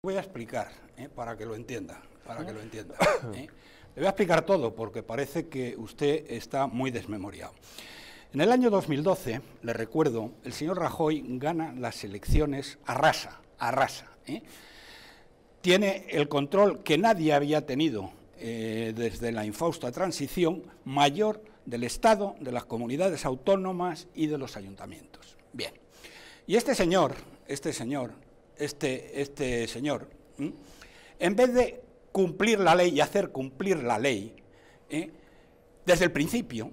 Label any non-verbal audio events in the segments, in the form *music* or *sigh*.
Voy a explicar ¿eh? para que lo entienda, para que lo entienda. ¿eh? *coughs* Le voy a explicar todo porque parece que usted está muy desmemoriado. En el año 2012, le recuerdo, el señor Rajoy gana las elecciones, rasa, arrasa. ¿eh? Tiene el control que nadie había tenido desde la infausta transición mayor del Estado, de las comunidades autónomas y de los ayuntamientos. Bien. Y este señor, este señor, este, este señor, en vez de cumplir la ley y hacer cumplir la ley, ¿eh? desde el principio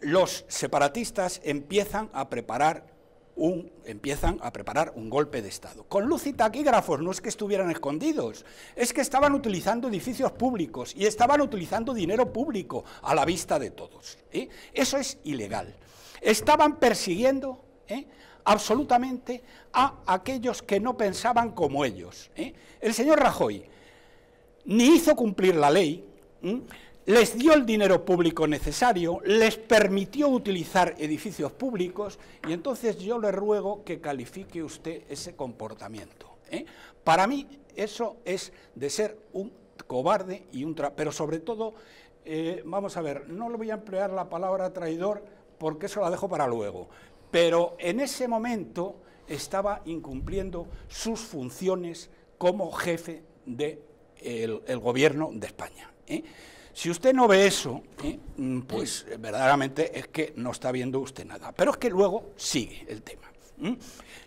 los separatistas empiezan a preparar un, empiezan a preparar un golpe de Estado. Con luz y taquígrafos, no es que estuvieran escondidos, es que estaban utilizando edificios públicos y estaban utilizando dinero público a la vista de todos. ¿eh? Eso es ilegal. Estaban persiguiendo ¿eh? absolutamente a aquellos que no pensaban como ellos. ¿eh? El señor Rajoy ni hizo cumplir la ley, les dio el dinero público necesario, les permitió utilizar edificios públicos y entonces yo le ruego que califique usted ese comportamiento. ¿eh? Para mí eso es de ser un cobarde y un... traidor, pero sobre todo, eh, vamos a ver, no le voy a emplear la palabra traidor porque eso la dejo para luego, pero en ese momento estaba incumpliendo sus funciones como jefe del de el, gobierno de España. ¿eh? Si usted no ve eso, ¿eh? mm, pues eh, verdaderamente es que no está viendo usted nada. Pero es que luego sigue el tema.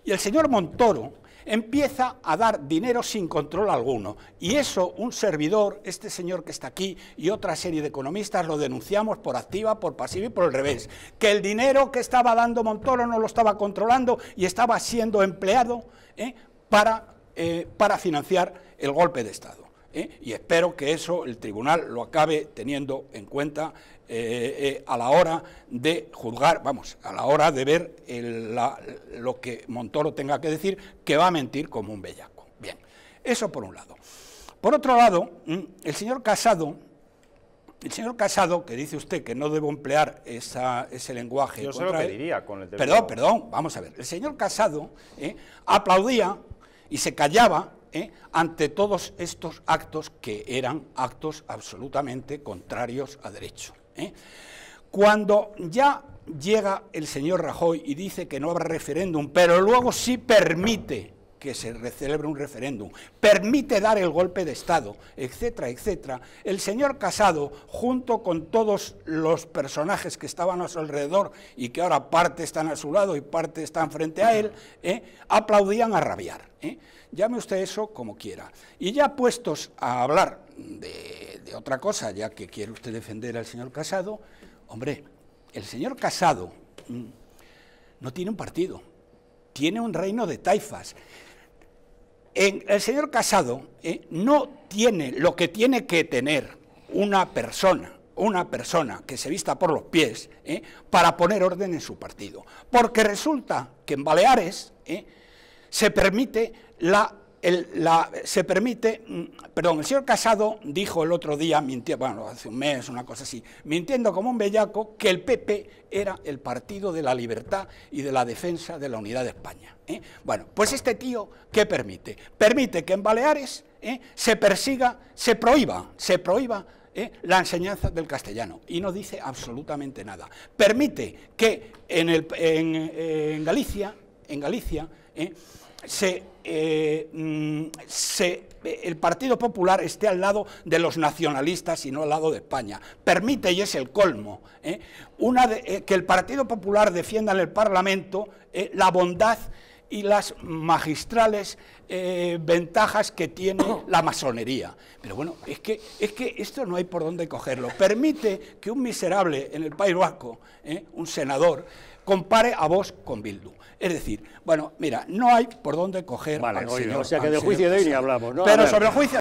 Y el señor Montoro empieza a dar dinero sin control alguno. Y eso un servidor, este señor que está aquí y otra serie de economistas lo denunciamos por activa, por pasiva y por el revés. Que el dinero que estaba dando Montoro no lo estaba controlando y estaba siendo empleado ¿eh? Eh, para financiar el golpe de Estado. ¿eh? y espero que eso el tribunal lo acabe teniendo en cuenta eh, eh, a la hora de juzgar, vamos, a la hora de ver lo que Montoro tenga que decir, que va a mentir como un bellaco. Bien, eso por un lado. Por otro lado, mm, el señor Casado, el señor Casado, que dice usted que no debo emplear ese lenguaje... Yo con el... Perdón, perdón, vamos a ver. El señor Casado aplaudía y se callaba ¿eh? ante todos estos actos que eran actos absolutamente contrarios a derecho. ¿eh? Cuando ya llega el señor Rajoy y dice que no habrá referéndum, pero luego sí permite que se celebre un referéndum, permite dar el golpe de Estado, etcétera, etcétera, el señor Casado, junto con todos los personajes que estaban a su alrededor y que ahora parte están a su lado y parte están frente a él, eh, aplaudían a rabiar. Eh. Llame usted eso como quiera. Y ya puestos a hablar de otra cosa, ya que quiere usted defender al señor Casado, hombre, el señor Casado mm, no tiene un partido, tiene un reino de taifas el señor Casado eh, no tiene lo que tiene que tener una persona, una persona que se vista por los pies eh, para poner orden en su partido. Porque resulta que en Baleares eh, se permite la se permite, mm, perdón, el señor Casado dijo el otro día, bueno, hace un mes, una cosa así, mintiendo como un bellaco, que el PP era el partido de la libertad y de la defensa de la unidad de España. ¿eh? Bueno, pues este tío, ¿qué permite? Permite que en Baleares ¿eh? se persiga, se prohíba, se prohíba ¿eh? la enseñanza del castellano y no dice absolutamente nada. Permite que en, Galicia, en Galicia, eh, mm, el Partido Popular esté al lado de los nacionalistas y no al lado de España. Permite, y es el colmo, ¿eh? eh, que el Partido Popular defienda en el Parlamento la bondad y las magistrales eh, ventajas que tiene *coughs* la masonería. Pero bueno, es que, es que esto no hay por dónde cogerlo. Permite que un miserable en el País Vasco, eh, un senador, compare a vos con Bildu. Es decir, bueno, mira, no hay por dónde coger al O sea que de juicio de hoy ni hablamos, Pero sobre el juicio...